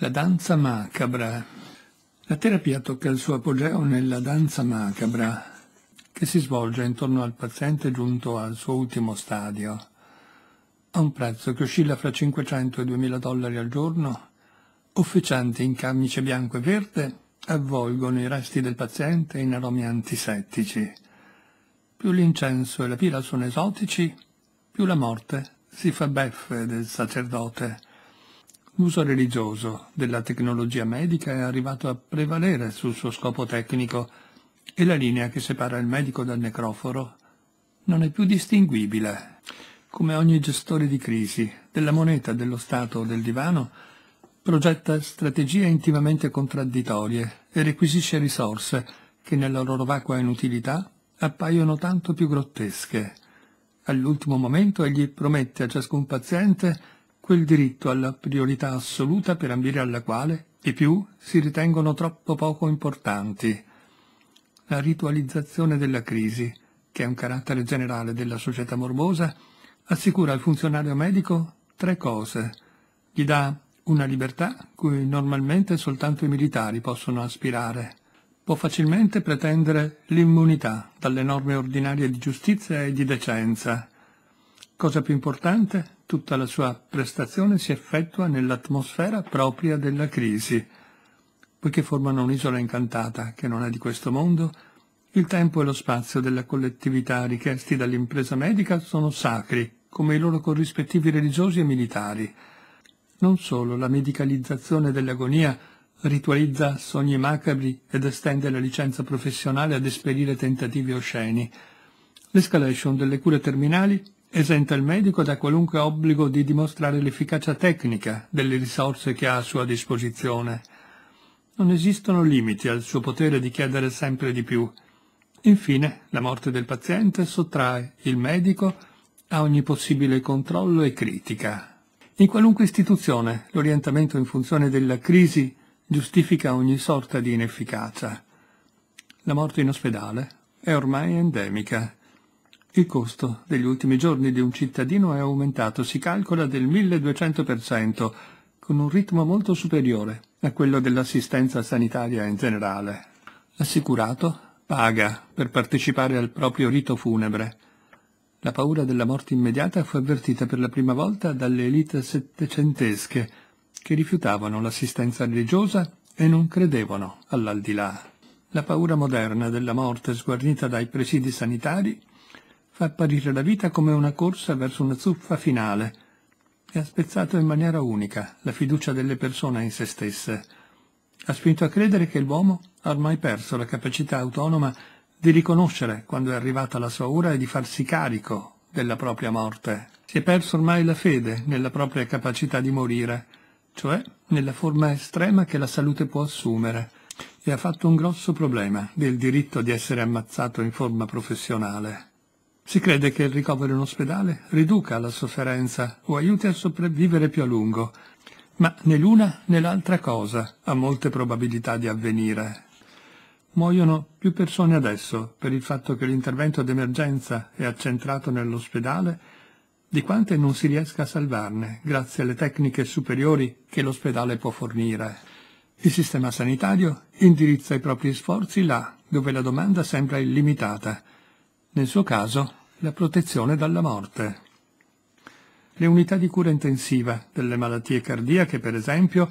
La danza macabra. La terapia tocca il suo apogeo nella danza macabra, che si svolge intorno al paziente giunto al suo ultimo stadio, a un prezzo che oscilla fra 500 e 2000 dollari al giorno, officianti in camice bianco e verde avvolgono i resti del paziente in aromi antisettici. Più l'incenso e la pila sono esotici, più la morte si fa beffe del sacerdote, L'uso religioso della tecnologia medica è arrivato a prevalere sul suo scopo tecnico e la linea che separa il medico dal necroforo non è più distinguibile. Come ogni gestore di crisi, della moneta, dello Stato o del divano, progetta strategie intimamente contraddittorie e requisisce risorse che nella loro vacua inutilità appaiono tanto più grottesche. All'ultimo momento egli promette a ciascun paziente quel diritto alla priorità assoluta per ambire alla quale i più si ritengono troppo poco importanti. La ritualizzazione della crisi, che è un carattere generale della società morbosa, assicura al funzionario medico tre cose. Gli dà una libertà cui normalmente soltanto i militari possono aspirare. Può facilmente pretendere l'immunità dalle norme ordinarie di giustizia e di decenza. Cosa più importante, tutta la sua prestazione si effettua nell'atmosfera propria della crisi. Poiché formano un'isola incantata, che non è di questo mondo, il tempo e lo spazio della collettività richiesti dall'impresa medica sono sacri, come i loro corrispettivi religiosi e militari. Non solo la medicalizzazione dell'agonia ritualizza sogni macabri ed estende la licenza professionale ad esperire tentativi osceni. L'escalation delle cure terminali esenta il medico da qualunque obbligo di dimostrare l'efficacia tecnica delle risorse che ha a sua disposizione. Non esistono limiti al suo potere di chiedere sempre di più. Infine, la morte del paziente sottrae il medico a ogni possibile controllo e critica. In qualunque istituzione l'orientamento in funzione della crisi giustifica ogni sorta di inefficacia. La morte in ospedale è ormai endemica il costo degli ultimi giorni di un cittadino è aumentato, si calcola del 1200%, con un ritmo molto superiore a quello dell'assistenza sanitaria in generale. L'assicurato paga per partecipare al proprio rito funebre. La paura della morte immediata fu avvertita per la prima volta dalle elite settecentesche, che rifiutavano l'assistenza religiosa e non credevano all'aldilà. La paura moderna della morte sguarnita dai presidi sanitari fa apparire la vita come una corsa verso una zuffa finale, e ha spezzato in maniera unica la fiducia delle persone in se stesse. Ha spinto a credere che l'uomo ha ormai perso la capacità autonoma di riconoscere quando è arrivata la sua ora e di farsi carico della propria morte. Si è perso ormai la fede nella propria capacità di morire, cioè nella forma estrema che la salute può assumere, e ha fatto un grosso problema del diritto di essere ammazzato in forma professionale. Si crede che il ricovero in ospedale riduca la sofferenza o aiuti a sopravvivere più a lungo, ma né l'una né l'altra cosa ha molte probabilità di avvenire. Muoiono più persone adesso per il fatto che l'intervento d'emergenza è accentrato nell'ospedale di quante non si riesca a salvarne grazie alle tecniche superiori che l'ospedale può fornire. Il sistema sanitario indirizza i propri sforzi là dove la domanda sembra illimitata nel suo caso la protezione dalla morte. Le unità di cura intensiva delle malattie cardiache, per esempio,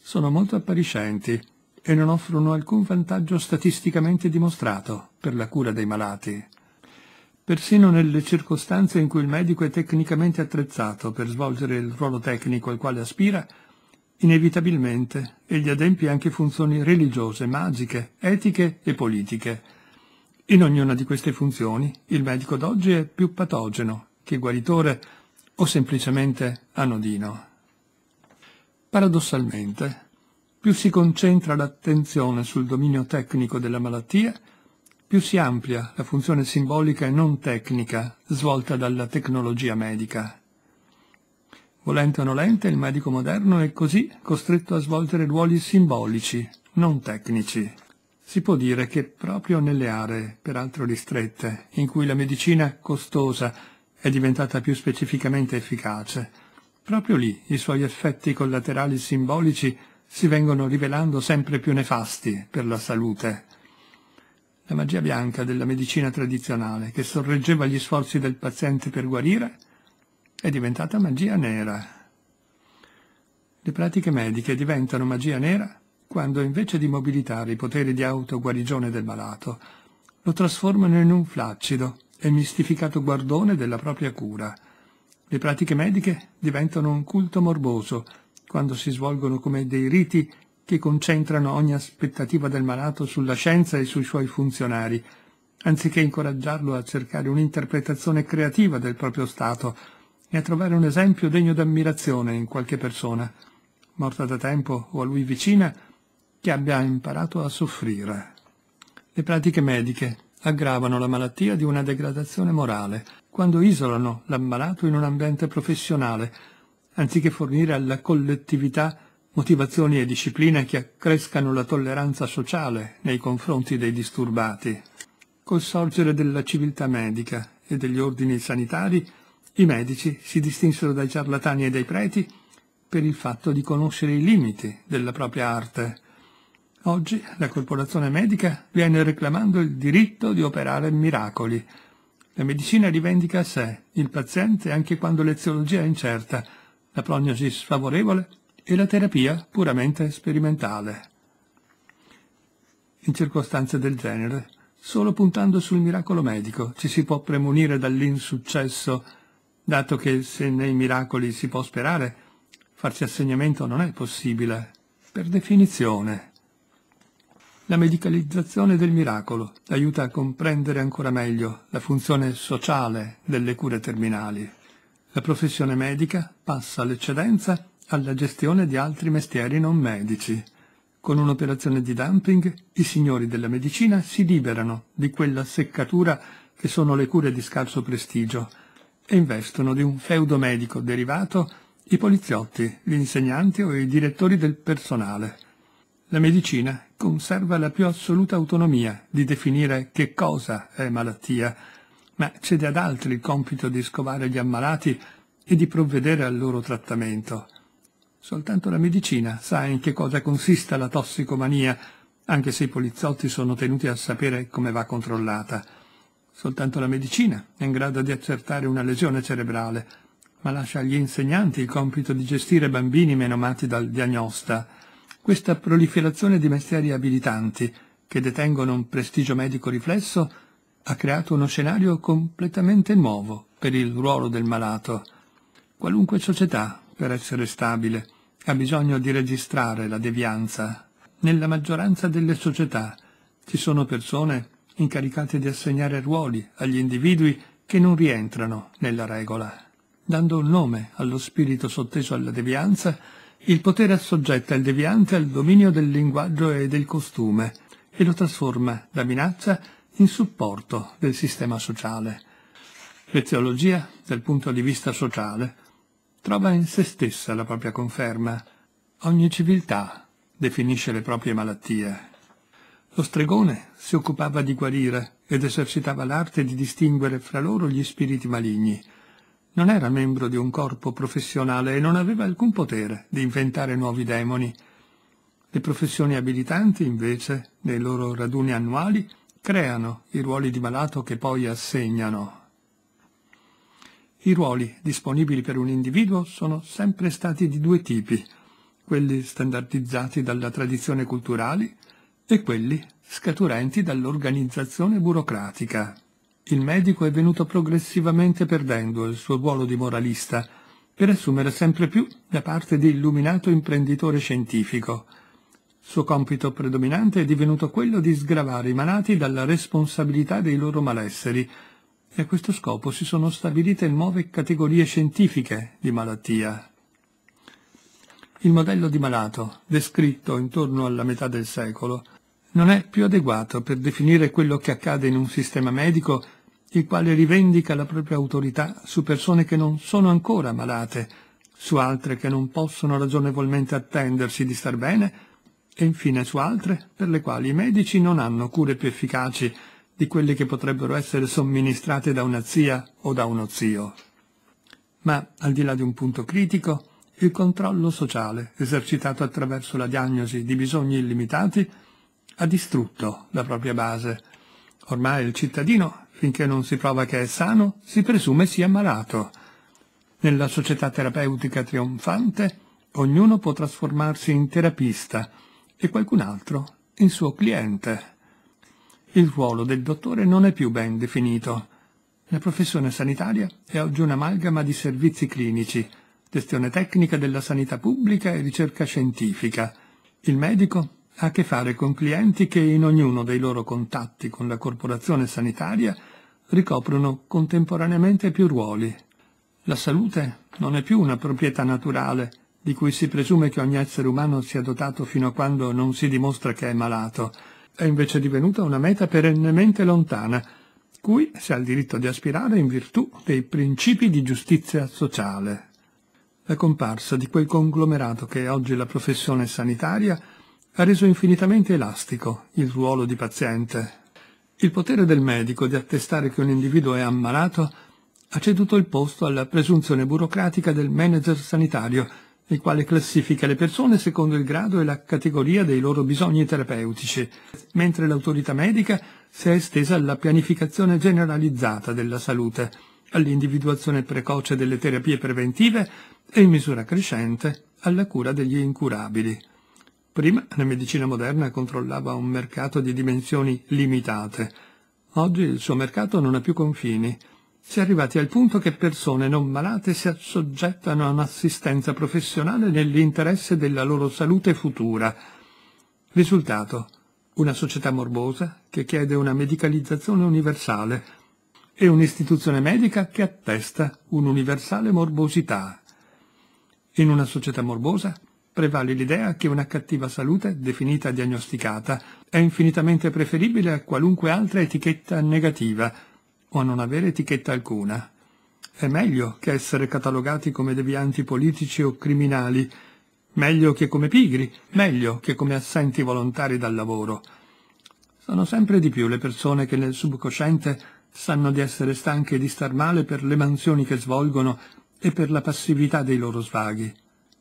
sono molto appariscenti e non offrono alcun vantaggio statisticamente dimostrato per la cura dei malati. Persino nelle circostanze in cui il medico è tecnicamente attrezzato per svolgere il ruolo tecnico al quale aspira, inevitabilmente egli adempie anche funzioni religiose, magiche, etiche e politiche, in ognuna di queste funzioni il medico d'oggi è più patogeno che guaritore o semplicemente anodino. Paradossalmente, più si concentra l'attenzione sul dominio tecnico della malattia, più si amplia la funzione simbolica e non tecnica svolta dalla tecnologia medica. Volente o nolente, il medico moderno è così costretto a svolgere ruoli simbolici, non tecnici. Si può dire che proprio nelle aree, peraltro ristrette, in cui la medicina costosa è diventata più specificamente efficace, proprio lì i suoi effetti collaterali simbolici si vengono rivelando sempre più nefasti per la salute. La magia bianca della medicina tradizionale, che sorreggeva gli sforzi del paziente per guarire, è diventata magia nera. Le pratiche mediche diventano magia nera quando invece di mobilitare i poteri di autoguarigione del malato, lo trasformano in un flaccido e mistificato guardone della propria cura. Le pratiche mediche diventano un culto morboso quando si svolgono come dei riti che concentrano ogni aspettativa del malato sulla scienza e sui suoi funzionari, anziché incoraggiarlo a cercare un'interpretazione creativa del proprio stato e a trovare un esempio degno d'ammirazione in qualche persona, morta da tempo o a lui vicina, che abbia imparato a soffrire. Le pratiche mediche aggravano la malattia di una degradazione morale quando isolano l'ammalato in un ambiente professionale, anziché fornire alla collettività motivazioni e discipline che accrescano la tolleranza sociale nei confronti dei disturbati. Col sorgere della civiltà medica e degli ordini sanitari, i medici si distinsero dai ciarlatani e dai preti per il fatto di conoscere i limiti della propria arte, Oggi la corporazione medica viene reclamando il diritto di operare miracoli. La medicina rivendica a sé il paziente anche quando l'eziologia è incerta, la prognosi sfavorevole e la terapia puramente sperimentale. In circostanze del genere, solo puntando sul miracolo medico ci si può premunire dall'insuccesso, dato che se nei miracoli si può sperare, farsi assegnamento non è possibile, per definizione. La medicalizzazione del miracolo aiuta a comprendere ancora meglio la funzione sociale delle cure terminali. La professione medica passa l'eccedenza alla gestione di altri mestieri non medici. Con un'operazione di dumping i signori della medicina si liberano di quella seccatura che sono le cure di scarso prestigio e investono di un feudo medico derivato i poliziotti, gli insegnanti o i direttori del personale. La medicina conserva la più assoluta autonomia di definire che cosa è malattia, ma cede ad altri il compito di scovare gli ammalati e di provvedere al loro trattamento. Soltanto la medicina sa in che cosa consista la tossicomania, anche se i poliziotti sono tenuti a sapere come va controllata. Soltanto la medicina è in grado di accertare una lesione cerebrale, ma lascia agli insegnanti il compito di gestire bambini menomati dal diagnosta questa proliferazione di mestieri abilitanti, che detengono un prestigio medico riflesso, ha creato uno scenario completamente nuovo per il ruolo del malato. Qualunque società, per essere stabile, ha bisogno di registrare la devianza. Nella maggioranza delle società ci sono persone incaricate di assegnare ruoli agli individui che non rientrano nella regola. Dando un nome allo spirito sotteso alla devianza, il potere assoggetta il deviante al dominio del linguaggio e del costume e lo trasforma da minaccia in supporto del sistema sociale. L'eziologia, dal punto di vista sociale, trova in se stessa la propria conferma. Ogni civiltà definisce le proprie malattie. Lo stregone si occupava di guarire ed esercitava l'arte di distinguere fra loro gli spiriti maligni, non era membro di un corpo professionale e non aveva alcun potere di inventare nuovi demoni. Le professioni abilitanti, invece, nei loro raduni annuali, creano i ruoli di malato che poi assegnano. I ruoli disponibili per un individuo sono sempre stati di due tipi, quelli standardizzati dalla tradizione culturale e quelli scaturenti dall'organizzazione burocratica il medico è venuto progressivamente perdendo il suo ruolo di moralista per assumere sempre più la parte di illuminato imprenditore scientifico. Suo compito predominante è divenuto quello di sgravare i malati dalla responsabilità dei loro malesseri e a questo scopo si sono stabilite nuove categorie scientifiche di malattia. Il modello di malato, descritto intorno alla metà del secolo, non è più adeguato per definire quello che accade in un sistema medico il quale rivendica la propria autorità su persone che non sono ancora malate, su altre che non possono ragionevolmente attendersi di star bene, e infine su altre per le quali i medici non hanno cure più efficaci di quelle che potrebbero essere somministrate da una zia o da uno zio. Ma, al di là di un punto critico, il controllo sociale, esercitato attraverso la diagnosi di bisogni illimitati, ha distrutto la propria base. Ormai il cittadino finché non si prova che è sano, si presume sia malato. Nella società terapeutica trionfante, ognuno può trasformarsi in terapista e qualcun altro in suo cliente. Il ruolo del dottore non è più ben definito. La professione sanitaria è oggi un'amalgama di servizi clinici, gestione tecnica della sanità pubblica e ricerca scientifica. Il medico ha a che fare con clienti che in ognuno dei loro contatti con la corporazione sanitaria ricoprono contemporaneamente più ruoli. La salute non è più una proprietà naturale di cui si presume che ogni essere umano sia dotato fino a quando non si dimostra che è malato, è invece divenuta una meta perennemente lontana, cui si ha il diritto di aspirare in virtù dei principi di giustizia sociale. La comparsa di quel conglomerato che è oggi la professione sanitaria ha reso infinitamente elastico il ruolo di paziente, il potere del medico di attestare che un individuo è ammalato ha ceduto il posto alla presunzione burocratica del manager sanitario, il quale classifica le persone secondo il grado e la categoria dei loro bisogni terapeutici, mentre l'autorità medica si è estesa alla pianificazione generalizzata della salute, all'individuazione precoce delle terapie preventive e in misura crescente alla cura degli incurabili. Prima la medicina moderna controllava un mercato di dimensioni limitate. Oggi il suo mercato non ha più confini. Si è arrivati al punto che persone non malate si assoggettano a un'assistenza professionale nell'interesse della loro salute futura. Risultato una società morbosa che chiede una medicalizzazione universale e un'istituzione medica che attesta un'universale morbosità. In una società morbosa prevale l'idea che una cattiva salute, definita diagnosticata, è infinitamente preferibile a qualunque altra etichetta negativa o a non avere etichetta alcuna. È meglio che essere catalogati come devianti politici o criminali, meglio che come pigri, meglio che come assenti volontari dal lavoro. Sono sempre di più le persone che nel subconsciente sanno di essere stanche e di star male per le mansioni che svolgono e per la passività dei loro svaghi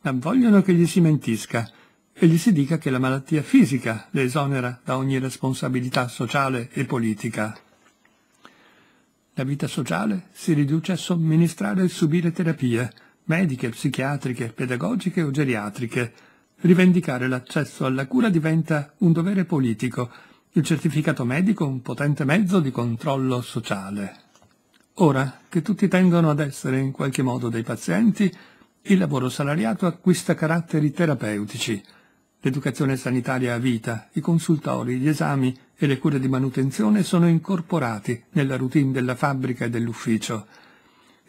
ma vogliono che gli si mentisca e gli si dica che la malattia fisica le esonera da ogni responsabilità sociale e politica. La vita sociale si riduce a somministrare e subire terapie, mediche, psichiatriche, pedagogiche o geriatriche. Rivendicare l'accesso alla cura diventa un dovere politico, il certificato medico un potente mezzo di controllo sociale. Ora che tutti tendono ad essere in qualche modo dei pazienti, il lavoro salariato acquista caratteri terapeutici, l'educazione sanitaria a vita, i consultori, gli esami e le cure di manutenzione sono incorporati nella routine della fabbrica e dell'ufficio.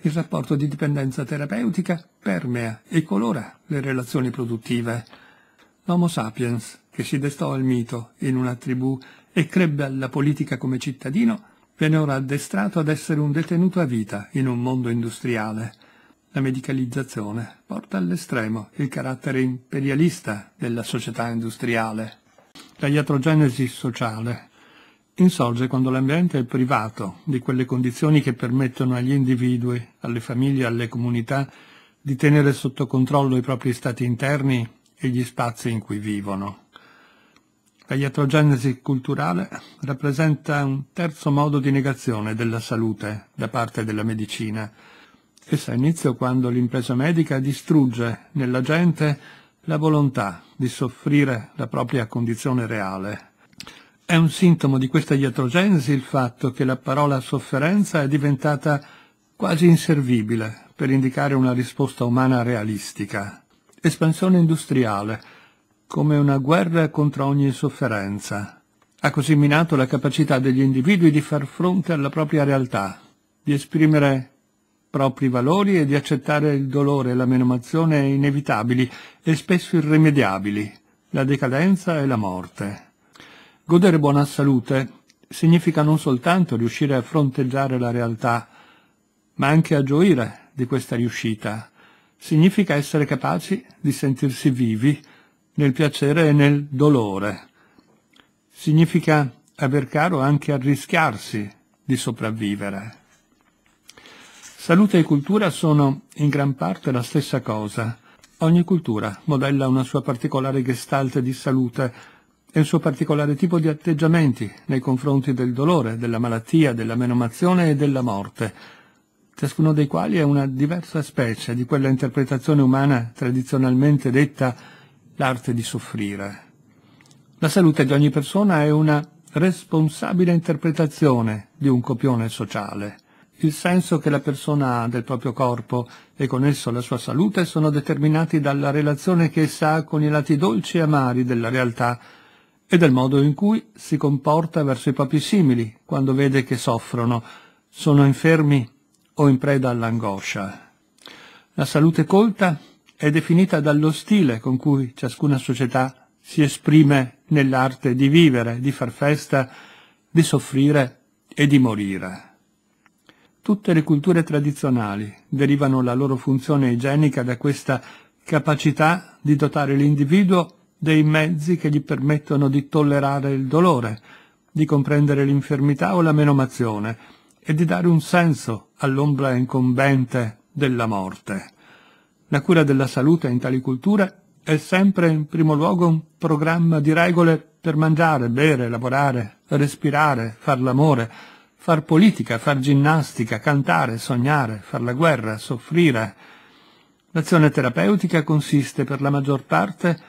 Il rapporto di dipendenza terapeutica permea e colora le relazioni produttive. L'Homo sapiens, che si destò al mito in una tribù e crebbe alla politica come cittadino, viene ora addestrato ad essere un detenuto a vita in un mondo industriale. La medicalizzazione porta all'estremo il carattere imperialista della società industriale. La iatrogenesi sociale insorge quando l'ambiente è privato di quelle condizioni che permettono agli individui, alle famiglie, alle comunità di tenere sotto controllo i propri stati interni e gli spazi in cui vivono. La iatrogenesi culturale rappresenta un terzo modo di negazione della salute da parte della medicina, Essa ha inizio quando l'impresa medica distrugge nella gente la volontà di soffrire la propria condizione reale. È un sintomo di questa iatrogenesi il fatto che la parola sofferenza è diventata quasi inservibile per indicare una risposta umana realistica. Espansione industriale, come una guerra contro ogni sofferenza. Ha così minato la capacità degli individui di far fronte alla propria realtà, di esprimere propri valori e di accettare il dolore e la menomazione inevitabili e spesso irrimediabili, la decadenza e la morte. Godere buona salute significa non soltanto riuscire a fronteggiare la realtà, ma anche a gioire di questa riuscita. Significa essere capaci di sentirsi vivi nel piacere e nel dolore. Significa aver caro anche arrischiarsi di sopravvivere. Salute e cultura sono in gran parte la stessa cosa. Ogni cultura modella una sua particolare gestalt di salute e un suo particolare tipo di atteggiamenti nei confronti del dolore, della malattia, della menomazione e della morte, ciascuno dei quali è una diversa specie di quella interpretazione umana tradizionalmente detta l'arte di soffrire. La salute di ogni persona è una responsabile interpretazione di un copione sociale il senso che la persona ha del proprio corpo e con esso la sua salute sono determinati dalla relazione che essa ha con i lati dolci e amari della realtà e del modo in cui si comporta verso i propri simili quando vede che soffrono, sono infermi o in preda all'angoscia. La salute colta è definita dallo stile con cui ciascuna società si esprime nell'arte di vivere, di far festa, di soffrire e di morire. Tutte le culture tradizionali derivano la loro funzione igienica da questa capacità di dotare l'individuo dei mezzi che gli permettono di tollerare il dolore, di comprendere l'infermità o la menomazione e di dare un senso all'ombra incombente della morte. La cura della salute in tali culture è sempre in primo luogo un programma di regole per mangiare, bere, lavorare, respirare, far l'amore, far politica, far ginnastica, cantare, sognare, far la guerra, soffrire. L'azione terapeutica consiste per la maggior parte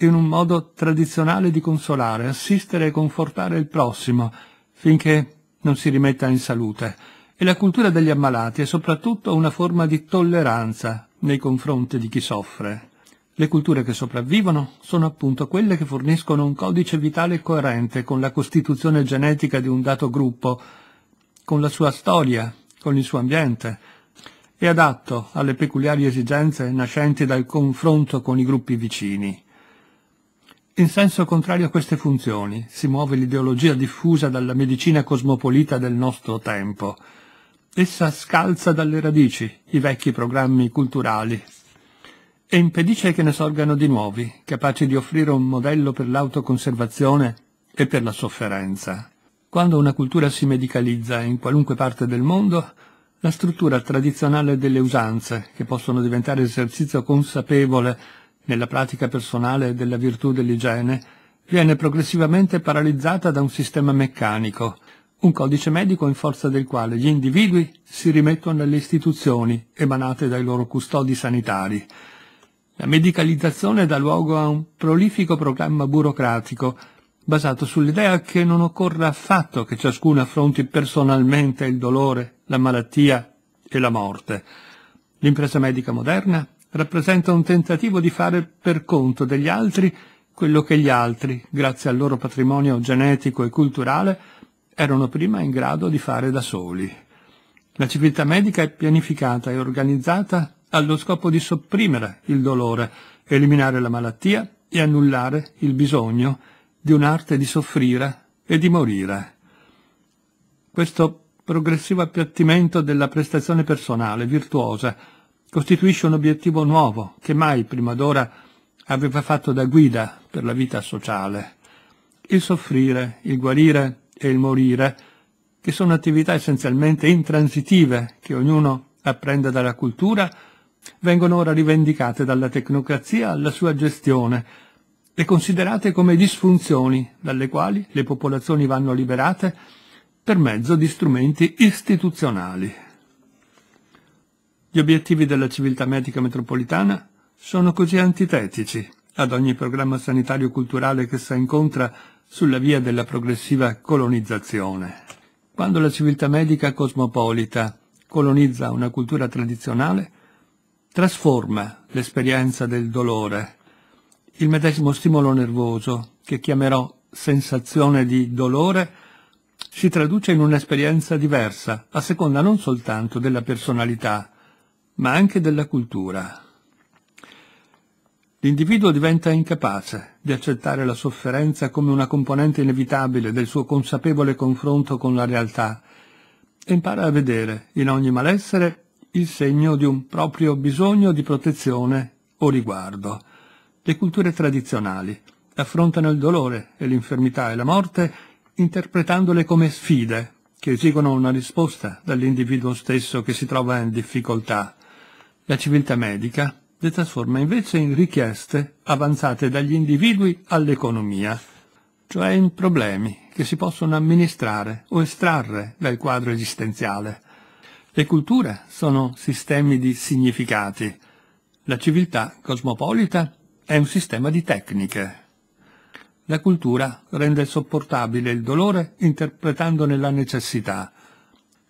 in un modo tradizionale di consolare, assistere e confortare il prossimo finché non si rimetta in salute. E la cultura degli ammalati è soprattutto una forma di tolleranza nei confronti di chi soffre. Le culture che sopravvivono sono appunto quelle che forniscono un codice vitale coerente con la costituzione genetica di un dato gruppo con la sua storia, con il suo ambiente, e adatto alle peculiari esigenze nascenti dal confronto con i gruppi vicini. In senso contrario a queste funzioni si muove l'ideologia diffusa dalla medicina cosmopolita del nostro tempo. Essa scalza dalle radici i vecchi programmi culturali e impedisce che ne sorgano di nuovi, capaci di offrire un modello per l'autoconservazione e per la sofferenza. Quando una cultura si medicalizza in qualunque parte del mondo, la struttura tradizionale delle usanze, che possono diventare esercizio consapevole nella pratica personale della virtù dell'igiene, viene progressivamente paralizzata da un sistema meccanico, un codice medico in forza del quale gli individui si rimettono alle istituzioni emanate dai loro custodi sanitari. La medicalizzazione dà luogo a un prolifico programma burocratico basato sull'idea che non occorra affatto che ciascuno affronti personalmente il dolore, la malattia e la morte. L'impresa medica moderna rappresenta un tentativo di fare per conto degli altri quello che gli altri, grazie al loro patrimonio genetico e culturale, erano prima in grado di fare da soli. La civiltà medica è pianificata e organizzata allo scopo di sopprimere il dolore, eliminare la malattia e annullare il bisogno di un'arte di soffrire e di morire. Questo progressivo appiattimento della prestazione personale, virtuosa, costituisce un obiettivo nuovo che mai prima d'ora aveva fatto da guida per la vita sociale. Il soffrire, il guarire e il morire, che sono attività essenzialmente intransitive che ognuno apprende dalla cultura, vengono ora rivendicate dalla tecnocrazia alla sua gestione, le considerate come disfunzioni dalle quali le popolazioni vanno liberate per mezzo di strumenti istituzionali. Gli obiettivi della civiltà medica metropolitana sono così antitetici ad ogni programma sanitario-culturale che si incontra sulla via della progressiva colonizzazione. Quando la civiltà medica cosmopolita colonizza una cultura tradizionale, trasforma l'esperienza del dolore il medesimo stimolo nervoso, che chiamerò sensazione di dolore, si traduce in un'esperienza diversa, a seconda non soltanto della personalità, ma anche della cultura. L'individuo diventa incapace di accettare la sofferenza come una componente inevitabile del suo consapevole confronto con la realtà e impara a vedere in ogni malessere il segno di un proprio bisogno di protezione o riguardo. Le culture tradizionali affrontano il dolore e l'infermità e la morte interpretandole come sfide che esigono una risposta dall'individuo stesso che si trova in difficoltà. La civiltà medica le trasforma invece in richieste avanzate dagli individui all'economia, cioè in problemi che si possono amministrare o estrarre dal quadro esistenziale. Le culture sono sistemi di significati. La civiltà cosmopolita è un sistema di tecniche. La cultura rende sopportabile il dolore interpretandone la necessità.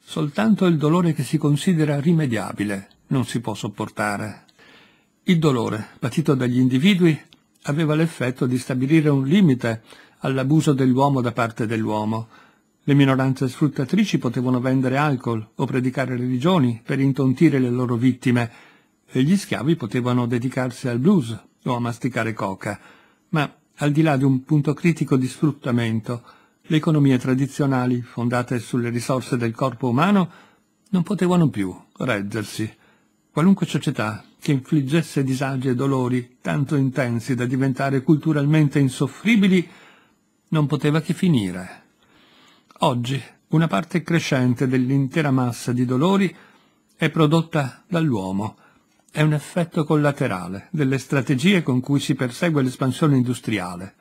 Soltanto il dolore che si considera rimediabile non si può sopportare. Il dolore, patito dagli individui, aveva l'effetto di stabilire un limite all'abuso dell'uomo da parte dell'uomo. Le minoranze sfruttatrici potevano vendere alcol o predicare religioni per intontire le loro vittime e gli schiavi potevano dedicarsi al blues o a masticare coca, ma al di là di un punto critico di sfruttamento, le economie tradizionali, fondate sulle risorse del corpo umano, non potevano più reggersi. Qualunque società che infliggesse disagi e dolori tanto intensi da diventare culturalmente insoffribili non poteva che finire. Oggi una parte crescente dell'intera massa di dolori è prodotta dall'uomo, è un effetto collaterale delle strategie con cui si persegue l'espansione industriale.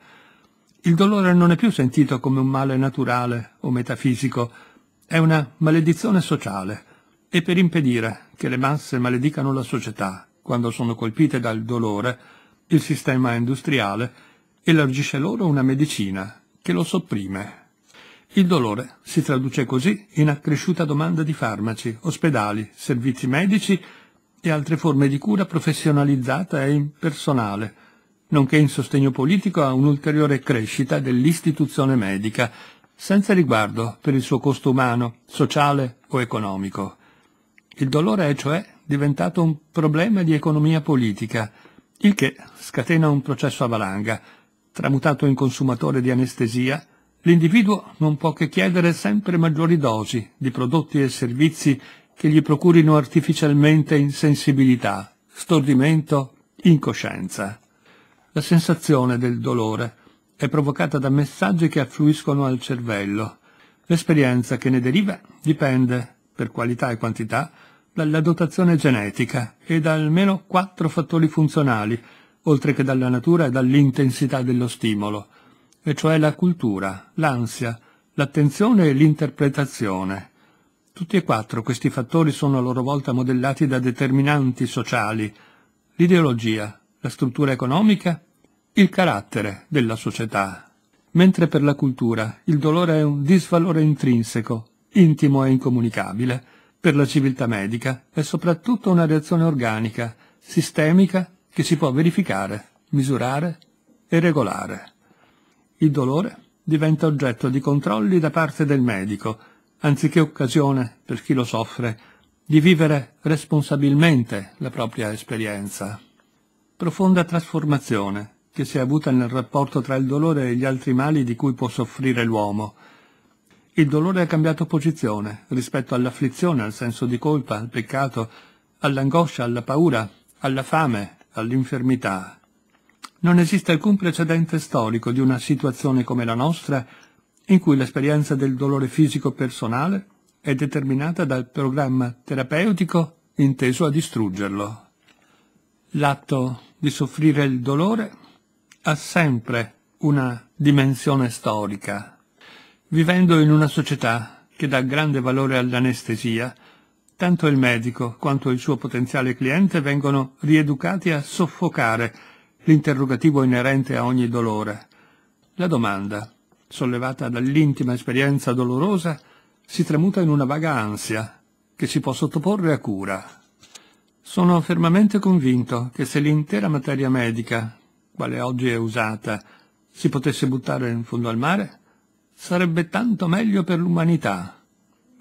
Il dolore non è più sentito come un male naturale o metafisico, è una maledizione sociale e per impedire che le masse maledicano la società quando sono colpite dal dolore, il sistema industriale elargisce loro una medicina che lo sopprime. Il dolore si traduce così in accresciuta domanda di farmaci, ospedali, servizi medici e altre forme di cura professionalizzata e impersonale, nonché in sostegno politico a un'ulteriore crescita dell'istituzione medica, senza riguardo per il suo costo umano, sociale o economico. Il dolore cioè, è cioè diventato un problema di economia politica, il che scatena un processo a valanga. Tramutato in consumatore di anestesia, l'individuo non può che chiedere sempre maggiori dosi di prodotti e servizi che gli procurino artificialmente insensibilità, stordimento, incoscienza. La sensazione del dolore è provocata da messaggi che affluiscono al cervello. L'esperienza che ne deriva dipende, per qualità e quantità, dalla dotazione genetica e da almeno quattro fattori funzionali, oltre che dalla natura e dall'intensità dello stimolo, e cioè la cultura, l'ansia, l'attenzione e l'interpretazione, tutti e quattro questi fattori sono a loro volta modellati da determinanti sociali, l'ideologia, la struttura economica, il carattere della società. Mentre per la cultura il dolore è un disvalore intrinseco, intimo e incomunicabile, per la civiltà medica è soprattutto una reazione organica, sistemica, che si può verificare, misurare e regolare. Il dolore diventa oggetto di controlli da parte del medico, anziché occasione per chi lo soffre di vivere responsabilmente la propria esperienza. Profonda trasformazione che si è avuta nel rapporto tra il dolore e gli altri mali di cui può soffrire l'uomo. Il dolore ha cambiato posizione rispetto all'afflizione, al senso di colpa, al peccato, all'angoscia, alla paura, alla fame, all'infermità. Non esiste alcun precedente storico di una situazione come la nostra in cui l'esperienza del dolore fisico personale è determinata dal programma terapeutico inteso a distruggerlo. L'atto di soffrire il dolore ha sempre una dimensione storica. Vivendo in una società che dà grande valore all'anestesia, tanto il medico quanto il suo potenziale cliente vengono rieducati a soffocare l'interrogativo inerente a ogni dolore. La domanda sollevata dall'intima esperienza dolorosa, si tramuta in una vaga ansia, che si può sottoporre a cura. Sono fermamente convinto che se l'intera materia medica, quale oggi è usata, si potesse buttare in fondo al mare, sarebbe tanto meglio per l'umanità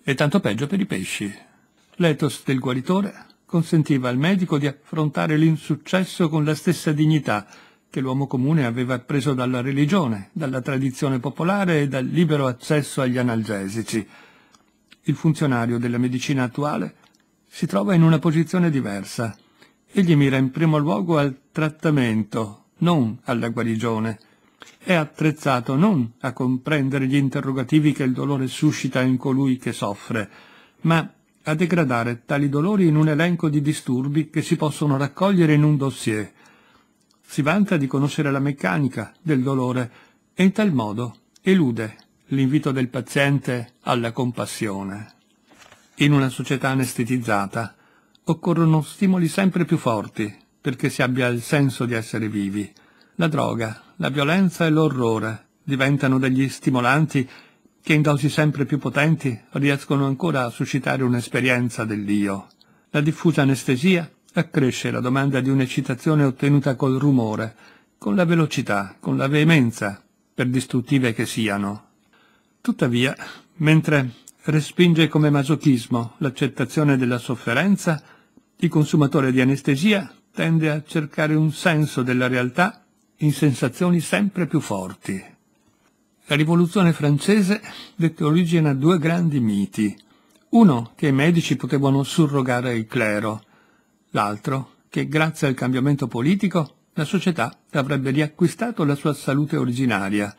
e tanto peggio per i pesci. L'etos del guaritore consentiva al medico di affrontare l'insuccesso con la stessa dignità che l'uomo comune aveva appreso dalla religione, dalla tradizione popolare e dal libero accesso agli analgesici. Il funzionario della medicina attuale si trova in una posizione diversa. Egli mira in primo luogo al trattamento, non alla guarigione. È attrezzato non a comprendere gli interrogativi che il dolore suscita in colui che soffre, ma a degradare tali dolori in un elenco di disturbi che si possono raccogliere in un dossier, si vanta di conoscere la meccanica del dolore e in tal modo elude l'invito del paziente alla compassione. In una società anestetizzata occorrono stimoli sempre più forti perché si abbia il senso di essere vivi. La droga, la violenza e l'orrore diventano degli stimolanti che in dosi sempre più potenti riescono ancora a suscitare un'esperienza dell'io. La diffusa anestesia accresce la domanda di un'eccitazione ottenuta col rumore, con la velocità, con la veemenza, per distruttive che siano. Tuttavia, mentre respinge come masochismo l'accettazione della sofferenza, il consumatore di anestesia tende a cercare un senso della realtà in sensazioni sempre più forti. La rivoluzione francese dette origine a due grandi miti. Uno che i medici potevano surrogare il clero, l'altro che grazie al cambiamento politico la società avrebbe riacquistato la sua salute originaria.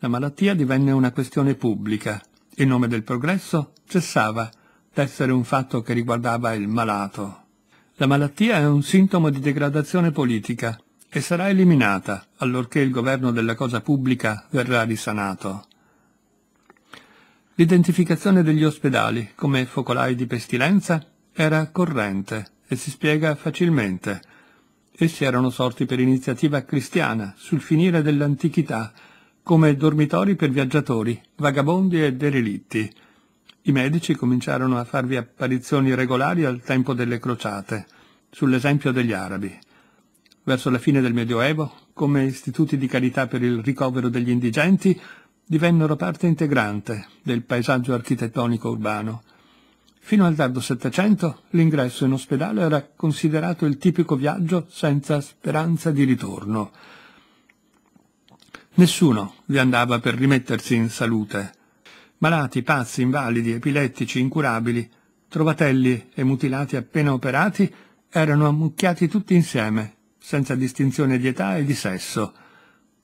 La malattia divenne una questione pubblica. Il nome del progresso cessava d'essere un fatto che riguardava il malato. La malattia è un sintomo di degradazione politica e sarà eliminata allorché il governo della cosa pubblica verrà risanato. L'identificazione degli ospedali come focolai di pestilenza era corrente e si spiega facilmente. Essi erano sorti per iniziativa cristiana, sul finire dell'antichità, come dormitori per viaggiatori, vagabondi e derelitti. I medici cominciarono a farvi apparizioni regolari al tempo delle crociate, sull'esempio degli arabi. Verso la fine del Medioevo, come istituti di carità per il ricovero degli indigenti, divennero parte integrante del paesaggio architettonico urbano. Fino al tardo Settecento l'ingresso in ospedale era considerato il tipico viaggio senza speranza di ritorno. Nessuno vi andava per rimettersi in salute. Malati, pazzi, invalidi, epilettici, incurabili, trovatelli e mutilati appena operati erano ammucchiati tutti insieme, senza distinzione di età e di sesso.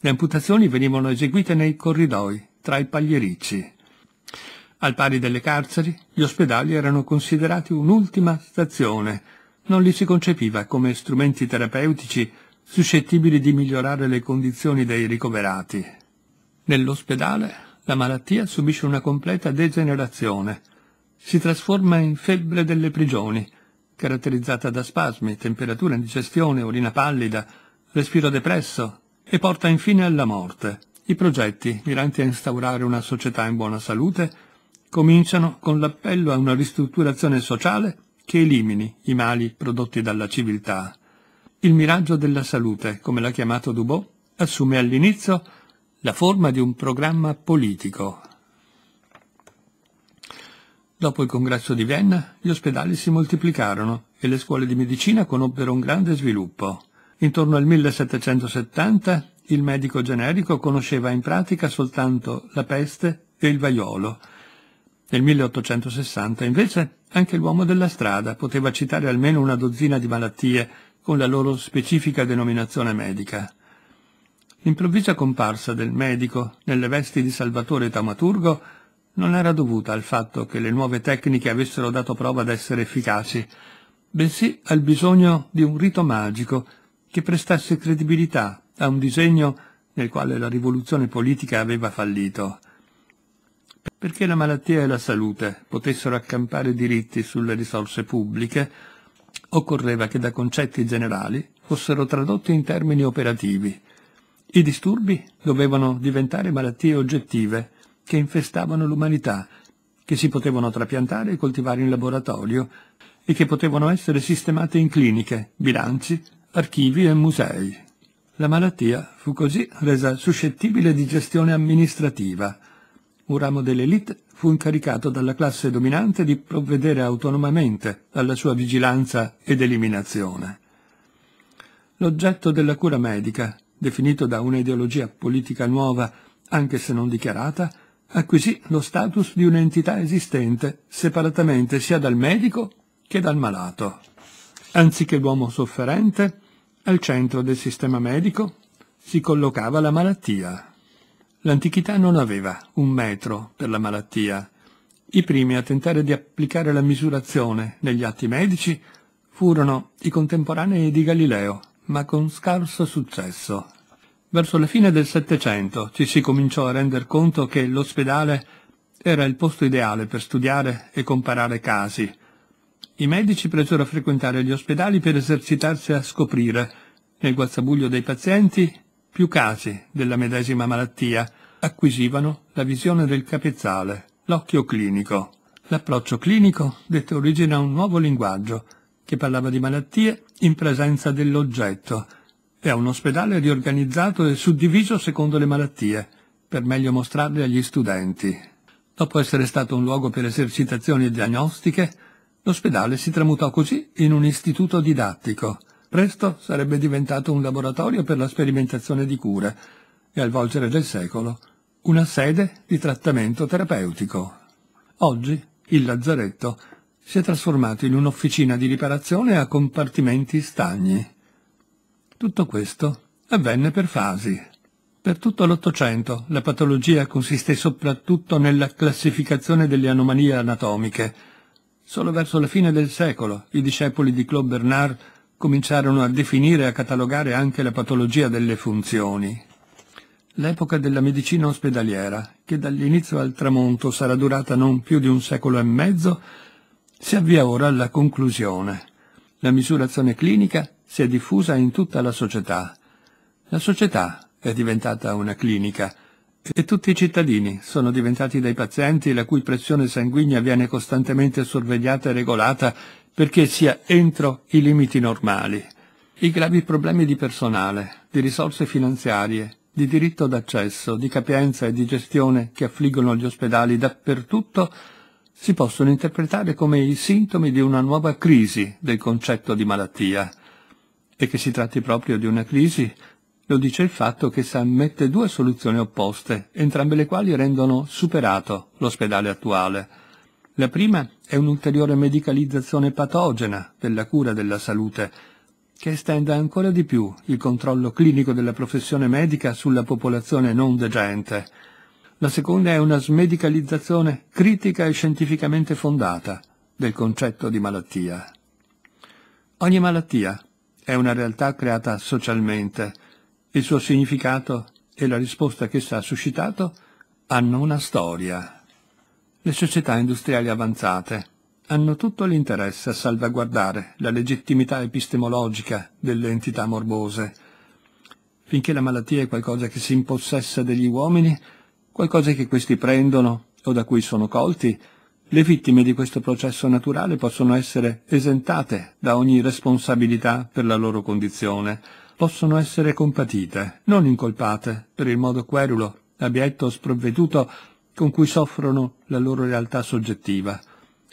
Le amputazioni venivano eseguite nei corridoi, tra i pagliericci. Al pari delle carceri, gli ospedali erano considerati un'ultima stazione, non li si concepiva come strumenti terapeutici suscettibili di migliorare le condizioni dei ricoverati. Nell'ospedale la malattia subisce una completa degenerazione, si trasforma in febbre delle prigioni, caratterizzata da spasmi, temperatura, indigestione, urina pallida, respiro depresso e porta infine alla morte. I progetti, miranti a instaurare una società in buona salute, cominciano con l'appello a una ristrutturazione sociale che elimini i mali prodotti dalla civiltà. Il miraggio della salute, come l'ha chiamato Dubò, assume all'inizio la forma di un programma politico. Dopo il congresso di Vienna, gli ospedali si moltiplicarono e le scuole di medicina conobbero un grande sviluppo. Intorno al 1770 il medico generico conosceva in pratica soltanto la peste e il vaiolo, nel 1860, invece, anche l'uomo della strada poteva citare almeno una dozzina di malattie con la loro specifica denominazione medica. L'improvvisa comparsa del medico nelle vesti di Salvatore Taumaturgo non era dovuta al fatto che le nuove tecniche avessero dato prova d'essere efficaci, bensì al bisogno di un rito magico che prestasse credibilità a un disegno nel quale la rivoluzione politica aveva fallito perché la malattia e la salute potessero accampare diritti sulle risorse pubbliche, occorreva che da concetti generali fossero tradotti in termini operativi. I disturbi dovevano diventare malattie oggettive che infestavano l'umanità, che si potevano trapiantare e coltivare in laboratorio e che potevano essere sistemate in cliniche, bilanci, archivi e musei. La malattia fu così resa suscettibile di gestione amministrativa, un ramo dell'elite fu incaricato dalla classe dominante di provvedere autonomamente alla sua vigilanza ed eliminazione. L'oggetto della cura medica, definito da un'ideologia politica nuova, anche se non dichiarata, acquisì lo status di un'entità esistente, separatamente sia dal medico che dal malato. Anziché l'uomo sofferente, al centro del sistema medico si collocava la malattia. L'antichità non aveva un metro per la malattia. I primi a tentare di applicare la misurazione negli atti medici furono i contemporanei di Galileo, ma con scarso successo. Verso la fine del Settecento ci si cominciò a rendere conto che l'ospedale era il posto ideale per studiare e comparare casi. I medici presero a frequentare gli ospedali per esercitarsi a scoprire, nel guazzabuglio dei pazienti, più casi della medesima malattia acquisivano la visione del capezzale, l'occhio clinico. L'approccio clinico dette origine a un nuovo linguaggio che parlava di malattie in presenza dell'oggetto e a un ospedale riorganizzato e suddiviso secondo le malattie per meglio mostrarle agli studenti. Dopo essere stato un luogo per esercitazioni diagnostiche, l'ospedale si tramutò così in un istituto didattico, Presto sarebbe diventato un laboratorio per la sperimentazione di cure e al volgere del secolo una sede di trattamento terapeutico. Oggi il lazzaretto si è trasformato in un'officina di riparazione a compartimenti stagni. Tutto questo avvenne per fasi. Per tutto l'Ottocento la patologia consisté soprattutto nella classificazione delle anomalie anatomiche. Solo verso la fine del secolo i discepoli di Claude Bernard cominciarono a definire e a catalogare anche la patologia delle funzioni. L'epoca della medicina ospedaliera, che dall'inizio al tramonto sarà durata non più di un secolo e mezzo, si avvia ora alla conclusione. La misurazione clinica si è diffusa in tutta la società. La società è diventata una clinica e tutti i cittadini sono diventati dei pazienti la cui pressione sanguigna viene costantemente sorvegliata e regolata perché sia entro i limiti normali. I gravi problemi di personale, di risorse finanziarie, di diritto d'accesso, di capienza e di gestione che affliggono gli ospedali dappertutto si possono interpretare come i sintomi di una nuova crisi del concetto di malattia. E che si tratti proprio di una crisi lo dice il fatto che essa ammette due soluzioni opposte, entrambe le quali rendono superato l'ospedale attuale. La prima è un'ulteriore medicalizzazione patogena della cura della salute, che estenda ancora di più il controllo clinico della professione medica sulla popolazione non degente. La seconda è una smedicalizzazione critica e scientificamente fondata del concetto di malattia. Ogni malattia è una realtà creata socialmente. Il suo significato e la risposta che essa ha suscitato hanno una storia. Le società industriali avanzate hanno tutto l'interesse a salvaguardare la legittimità epistemologica delle entità morbose. Finché la malattia è qualcosa che si impossessa degli uomini, qualcosa che questi prendono o da cui sono colti, le vittime di questo processo naturale possono essere esentate da ogni responsabilità per la loro condizione, possono essere compatite, non incolpate, per il modo querulo, abietto o sprovveduto con cui soffrono la loro realtà soggettiva.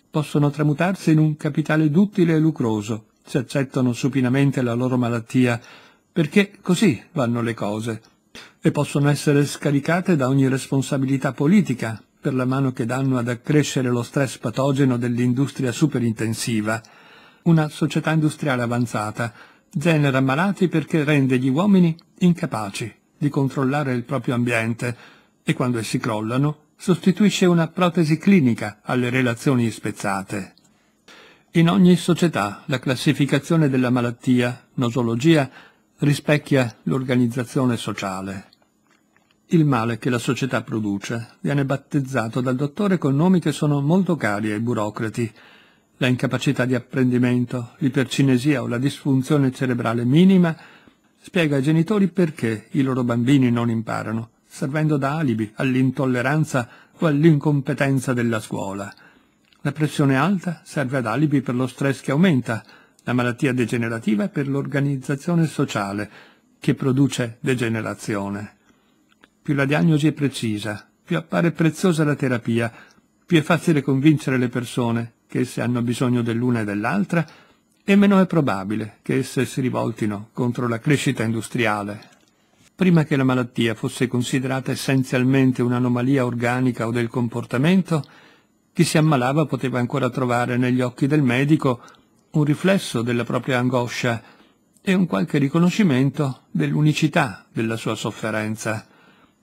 Possono tramutarsi in un capitale duttile e lucroso, se accettano supinamente la loro malattia, perché così vanno le cose, e possono essere scaricate da ogni responsabilità politica per la mano che danno ad accrescere lo stress patogeno dell'industria superintensiva. Una società industriale avanzata genera malati perché rende gli uomini incapaci di controllare il proprio ambiente e quando essi crollano sostituisce una protesi clinica alle relazioni spezzate. In ogni società la classificazione della malattia, nosologia, rispecchia l'organizzazione sociale. Il male che la società produce viene battezzato dal dottore con nomi che sono molto cari ai burocrati. La incapacità di apprendimento, l'ipercinesia o la disfunzione cerebrale minima spiega ai genitori perché i loro bambini non imparano servendo da alibi all'intolleranza o all'incompetenza della scuola. La pressione alta serve ad alibi per lo stress che aumenta, la malattia degenerativa per l'organizzazione sociale, che produce degenerazione. Più la diagnosi è precisa, più appare preziosa la terapia, più è facile convincere le persone che esse hanno bisogno dell'una e dell'altra, e meno è probabile che esse si rivoltino contro la crescita industriale prima che la malattia fosse considerata essenzialmente un'anomalia organica o del comportamento, chi si ammalava poteva ancora trovare negli occhi del medico un riflesso della propria angoscia e un qualche riconoscimento dell'unicità della sua sofferenza.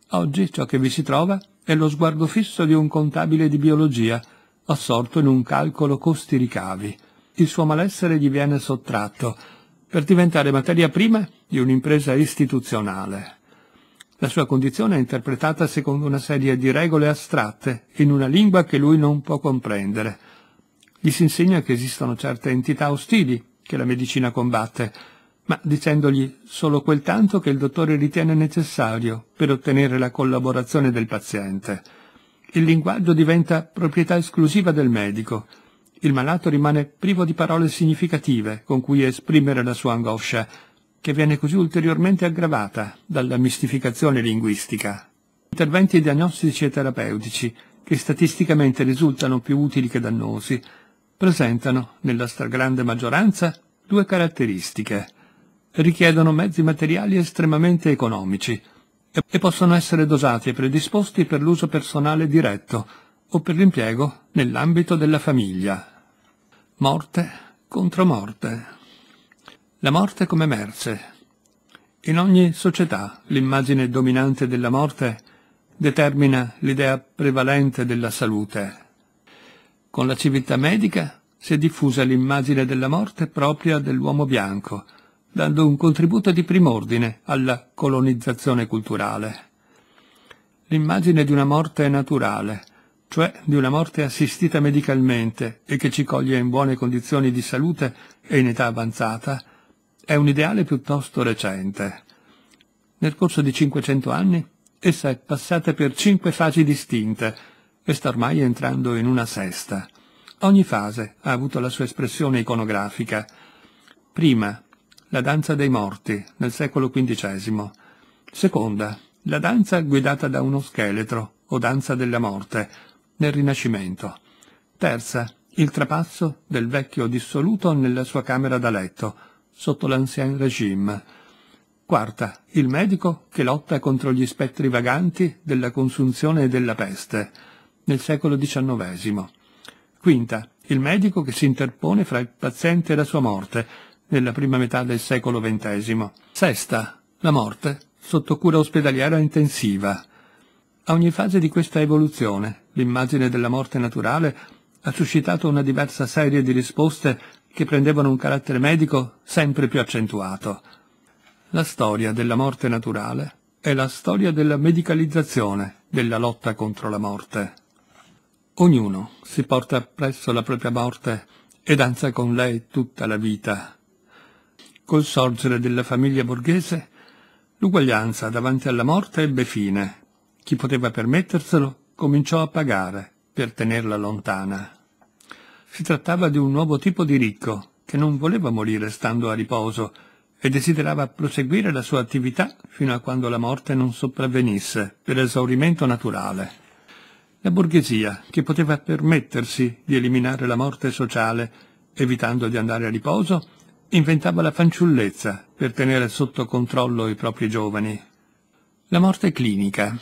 Oggi ciò che vi si trova è lo sguardo fisso di un contabile di biologia, assorto in un calcolo costi-ricavi. Il suo malessere gli viene sottratto, per diventare materia prima di un'impresa istituzionale. La sua condizione è interpretata secondo una serie di regole astratte, in una lingua che lui non può comprendere. Gli si insegna che esistono certe entità ostili che la medicina combatte, ma dicendogli solo quel tanto che il dottore ritiene necessario per ottenere la collaborazione del paziente. Il linguaggio diventa proprietà esclusiva del medico, il malato rimane privo di parole significative con cui esprimere la sua angoscia, che viene così ulteriormente aggravata dalla mistificazione linguistica. Interventi diagnostici e terapeutici, che statisticamente risultano più utili che dannosi, presentano, nella stragrande maggioranza, due caratteristiche. Richiedono mezzi materiali estremamente economici e possono essere dosati e predisposti per l'uso personale diretto, o per l'impiego nell'ambito della famiglia. Morte contro morte. La morte come merce. In ogni società l'immagine dominante della morte determina l'idea prevalente della salute. Con la civiltà medica si è diffusa l'immagine della morte propria dell'uomo bianco, dando un contributo di prim'ordine alla colonizzazione culturale. L'immagine di una morte naturale, cioè di una morte assistita medicalmente e che ci coglie in buone condizioni di salute e in età avanzata, è un ideale piuttosto recente. Nel corso di 500 anni essa è passata per cinque fasi distinte e sta ormai entrando in una sesta. Ogni fase ha avuto la sua espressione iconografica. Prima, la danza dei morti, nel secolo XV. Seconda, la danza guidata da uno scheletro, o danza della morte, nel Rinascimento. Terza, il trapasso del vecchio dissoluto nella sua camera da letto, sotto l'Ancien Regime. Quarta, il medico che lotta contro gli spettri vaganti della consunzione e della peste, nel secolo XIX. Quinta, il medico che si interpone fra il paziente e la sua morte, nella prima metà del secolo XX. Sesta, la morte sotto cura ospedaliera intensiva. A ogni fase di questa evoluzione, l'immagine della morte naturale ha suscitato una diversa serie di risposte che prendevano un carattere medico sempre più accentuato. La storia della morte naturale è la storia della medicalizzazione della lotta contro la morte. Ognuno si porta presso la propria morte e danza con lei tutta la vita. Col sorgere della famiglia borghese, l'uguaglianza davanti alla morte ebbe fine chi poteva permetterselo cominciò a pagare per tenerla lontana. Si trattava di un nuovo tipo di ricco che non voleva morire stando a riposo e desiderava proseguire la sua attività fino a quando la morte non sopravvenisse per esaurimento naturale. La borghesia, che poteva permettersi di eliminare la morte sociale evitando di andare a riposo, inventava la fanciullezza per tenere sotto controllo i propri giovani. La morte clinica.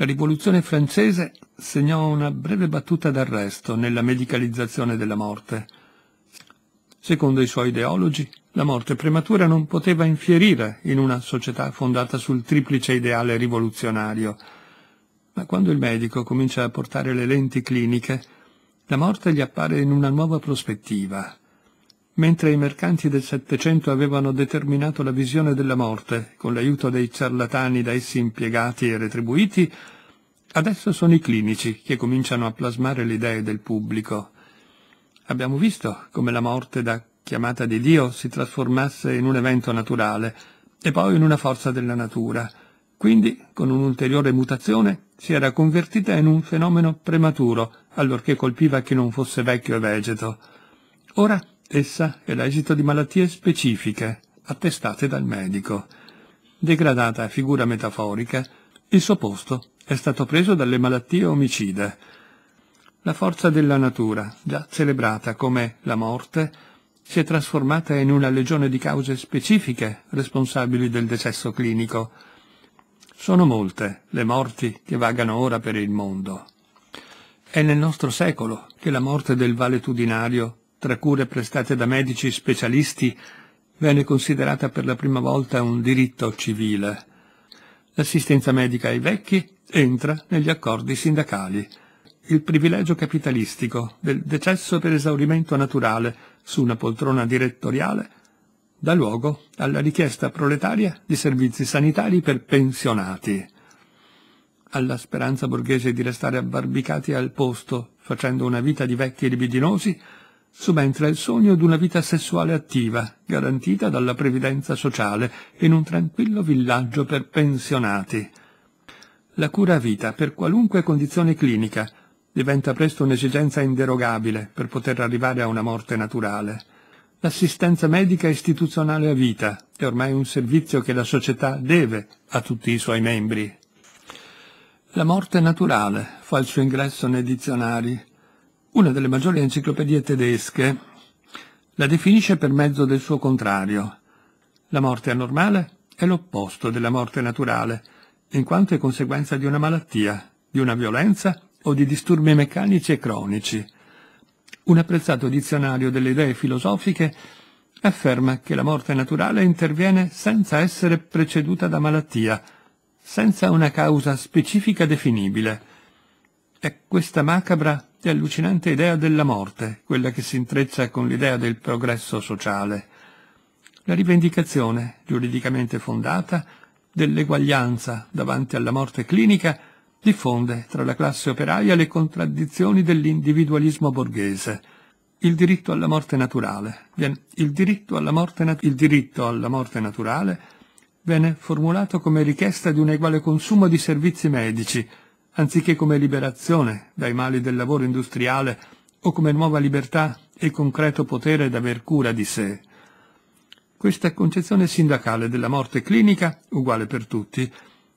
La rivoluzione francese segnò una breve battuta d'arresto nella medicalizzazione della morte. Secondo i suoi ideologi, la morte prematura non poteva infierire in una società fondata sul triplice ideale rivoluzionario. Ma quando il medico comincia a portare le lenti cliniche, la morte gli appare in una nuova prospettiva. Mentre i mercanti del Settecento avevano determinato la visione della morte, con l'aiuto dei ciarlatani da essi impiegati e retribuiti, adesso sono i clinici che cominciano a plasmare le idee del pubblico. Abbiamo visto come la morte da chiamata di Dio si trasformasse in un evento naturale e poi in una forza della natura. Quindi, con un'ulteriore mutazione, si era convertita in un fenomeno prematuro, allorché colpiva chi non fosse vecchio e vegeto. Ora Essa è l'esito di malattie specifiche, attestate dal medico. Degradata a figura metaforica, il suo posto è stato preso dalle malattie omicide. La forza della natura, già celebrata come la morte, si è trasformata in una legione di cause specifiche responsabili del decesso clinico. Sono molte le morti che vagano ora per il mondo. È nel nostro secolo che la morte del valetudinario tra cure prestate da medici specialisti, venne considerata per la prima volta un diritto civile. L'assistenza medica ai vecchi entra negli accordi sindacali. Il privilegio capitalistico del decesso per esaurimento naturale su una poltrona direttoriale dà luogo alla richiesta proletaria di servizi sanitari per pensionati alla speranza borghese di restare abbarbicati al posto, facendo una vita di vecchi libidinosi, subentra il sogno di una vita sessuale attiva, garantita dalla previdenza sociale, in un tranquillo villaggio per pensionati. La cura a vita, per qualunque condizione clinica, diventa presto un'esigenza inderogabile per poter arrivare a una morte naturale. L'assistenza medica istituzionale a vita è ormai un servizio che la società deve a tutti i suoi membri. La morte naturale fa il suo ingresso nei dizionari, una delle maggiori enciclopedie tedesche la definisce per mezzo del suo contrario. La morte anormale è l'opposto della morte naturale, in quanto è conseguenza di una malattia, di una violenza o di disturbi meccanici e cronici. Un apprezzato dizionario delle idee filosofiche afferma che la morte naturale interviene senza essere preceduta da malattia, senza una causa specifica definibile. È questa macabra forte e allucinante idea della morte, quella che si intreccia con l'idea del progresso sociale. La rivendicazione, giuridicamente fondata, dell'eguaglianza davanti alla morte clinica diffonde tra la classe operaia le contraddizioni dell'individualismo borghese. Il diritto alla morte naturale, il diritto alla morte, nat il diritto alla morte naturale venne formulato come richiesta di un eguale consumo di servizi medici, anziché come liberazione dai mali del lavoro industriale o come nuova libertà e concreto potere d'aver cura di sé. Questa concezione sindacale della morte clinica, uguale per tutti,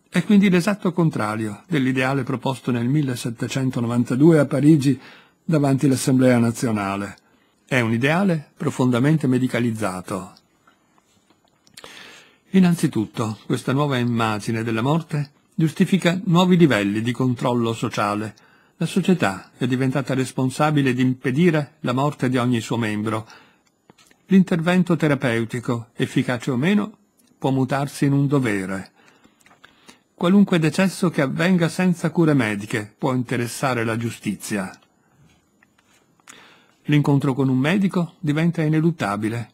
è quindi l'esatto contrario dell'ideale proposto nel 1792 a Parigi davanti all'Assemblea nazionale. È un ideale profondamente medicalizzato. Innanzitutto, questa nuova immagine della morte giustifica nuovi livelli di controllo sociale. La società è diventata responsabile di impedire la morte di ogni suo membro. L'intervento terapeutico, efficace o meno, può mutarsi in un dovere. Qualunque decesso che avvenga senza cure mediche può interessare la giustizia. L'incontro con un medico diventa ineluttabile,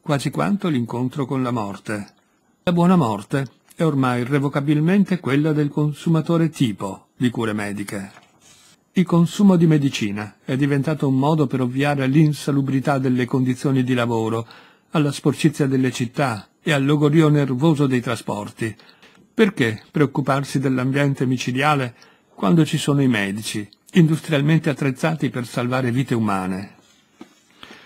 quasi quanto l'incontro con la morte. La buona morte è ormai irrevocabilmente quella del consumatore tipo di cure mediche. Il consumo di medicina è diventato un modo per ovviare all'insalubrità delle condizioni di lavoro, alla sporcizia delle città e al logorio nervoso dei trasporti. Perché preoccuparsi dell'ambiente micidiale quando ci sono i medici, industrialmente attrezzati per salvare vite umane?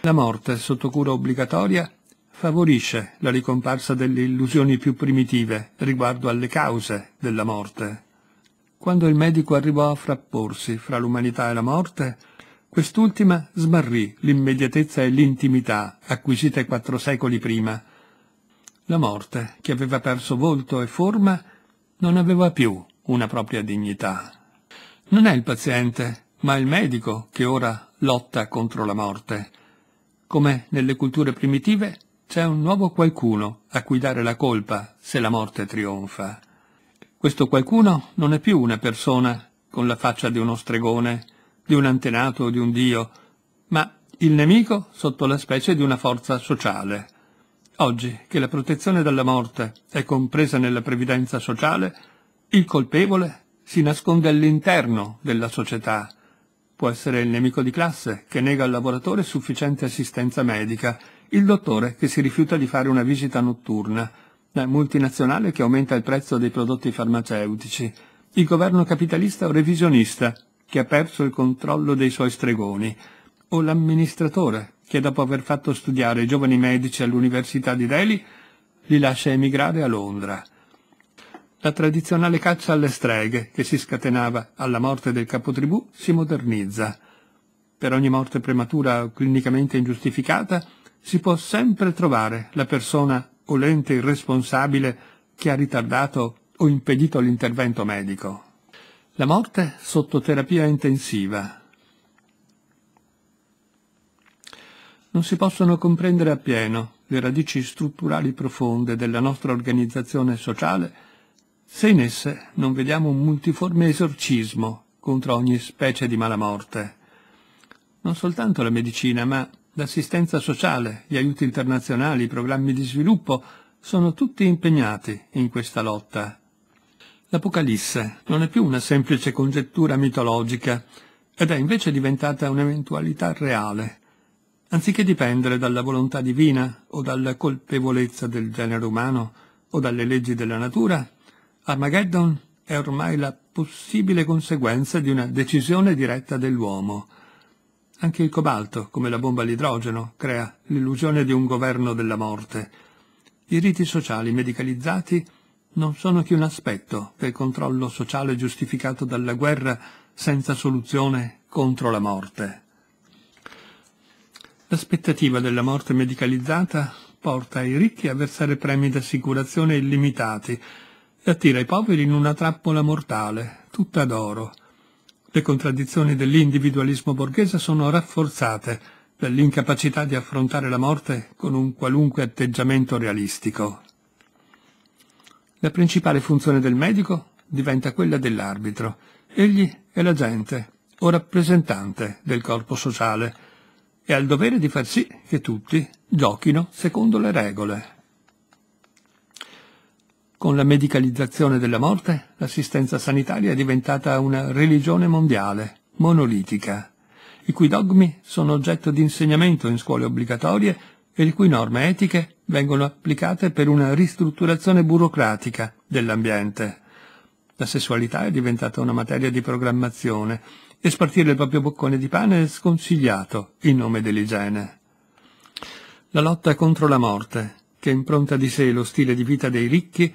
La morte sotto cura obbligatoria favorisce la ricomparsa delle illusioni più primitive riguardo alle cause della morte. Quando il medico arrivò a frapporsi fra l'umanità e la morte, quest'ultima smarrì l'immediatezza e l'intimità acquisite quattro secoli prima. La morte, che aveva perso volto e forma, non aveva più una propria dignità. Non è il paziente, ma il medico che ora lotta contro la morte. Come nelle culture primitive, c'è un nuovo qualcuno a cui dare la colpa se la morte trionfa. Questo qualcuno non è più una persona con la faccia di uno stregone, di un antenato o di un dio, ma il nemico sotto la specie di una forza sociale. Oggi che la protezione dalla morte è compresa nella previdenza sociale, il colpevole si nasconde all'interno della società. Può essere il nemico di classe che nega al lavoratore sufficiente assistenza medica il dottore che si rifiuta di fare una visita notturna, la eh, multinazionale che aumenta il prezzo dei prodotti farmaceutici, il governo capitalista o revisionista che ha perso il controllo dei suoi stregoni, o l'amministratore che dopo aver fatto studiare i giovani medici all'Università di Delhi li lascia emigrare a Londra. La tradizionale caccia alle streghe, che si scatenava alla morte del capotribù, si modernizza. Per ogni morte prematura o clinicamente ingiustificata, si può sempre trovare la persona o l'ente irresponsabile che ha ritardato o impedito l'intervento medico. La morte sotto terapia intensiva. Non si possono comprendere appieno le radici strutturali profonde della nostra organizzazione sociale se in esse non vediamo un multiforme esorcismo contro ogni specie di mala morte. Non soltanto la medicina, ma l'assistenza sociale, gli aiuti internazionali, i programmi di sviluppo, sono tutti impegnati in questa lotta. L'Apocalisse non è più una semplice congettura mitologica, ed è invece diventata un'eventualità reale, anziché dipendere dalla volontà divina o dalla colpevolezza del genere umano o dalle leggi della natura, Armageddon è ormai la possibile conseguenza di una decisione diretta dell'uomo, anche il cobalto, come la bomba all'idrogeno, crea l'illusione di un governo della morte. I riti sociali medicalizzati non sono che un aspetto del controllo sociale giustificato dalla guerra senza soluzione contro la morte. L'aspettativa della morte medicalizzata porta i ricchi a versare premi d'assicurazione illimitati e attira i poveri in una trappola mortale, tutta d'oro, le contraddizioni dell'individualismo borghese sono rafforzate dall'incapacità di affrontare la morte con un qualunque atteggiamento realistico. La principale funzione del medico diventa quella dell'arbitro. Egli è l'agente o rappresentante del corpo sociale e ha il dovere di far sì che tutti giochino secondo le regole. Con la medicalizzazione della morte, l'assistenza sanitaria è diventata una religione mondiale, monolitica, i cui dogmi sono oggetto di insegnamento in scuole obbligatorie e le cui norme etiche vengono applicate per una ristrutturazione burocratica dell'ambiente. La sessualità è diventata una materia di programmazione e spartire il proprio boccone di pane è sconsigliato in nome dell'igiene. La lotta contro la morte che impronta di sé lo stile di vita dei ricchi,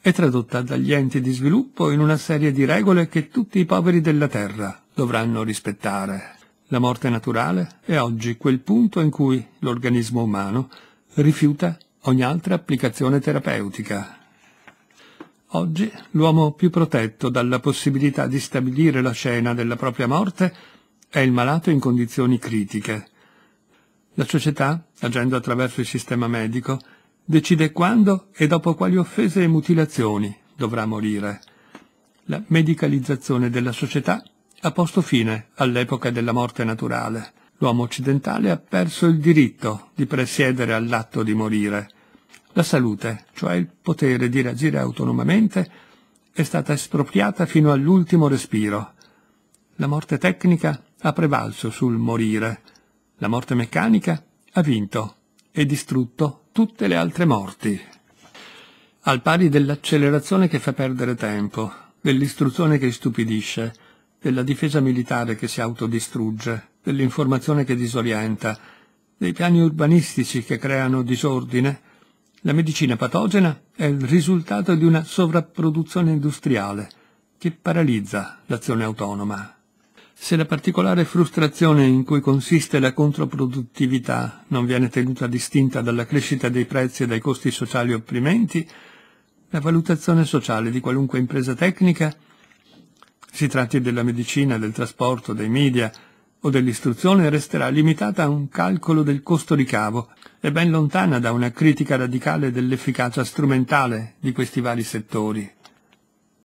è tradotta dagli enti di sviluppo in una serie di regole che tutti i poveri della Terra dovranno rispettare. La morte naturale è oggi quel punto in cui l'organismo umano rifiuta ogni altra applicazione terapeutica. Oggi l'uomo più protetto dalla possibilità di stabilire la scena della propria morte è il malato in condizioni critiche. La società, agendo attraverso il sistema medico, decide quando e dopo quali offese e mutilazioni dovrà morire. La medicalizzazione della società ha posto fine all'epoca della morte naturale. L'uomo occidentale ha perso il diritto di presiedere all'atto di morire. La salute, cioè il potere di reagire autonomamente, è stata espropriata fino all'ultimo respiro. La morte tecnica ha prevalso sul morire. La morte meccanica ha vinto e distrutto tutte le altre morti, al pari dell'accelerazione che fa perdere tempo, dell'istruzione che stupidisce, della difesa militare che si autodistrugge, dell'informazione che disorienta, dei piani urbanistici che creano disordine, la medicina patogena è il risultato di una sovrapproduzione industriale che paralizza l'azione autonoma. Se la particolare frustrazione in cui consiste la controproduttività non viene tenuta distinta dalla crescita dei prezzi e dai costi sociali opprimenti, la valutazione sociale di qualunque impresa tecnica, si tratti della medicina, del trasporto, dei media o dell'istruzione, resterà limitata a un calcolo del costo ricavo e ben lontana da una critica radicale dell'efficacia strumentale di questi vari settori.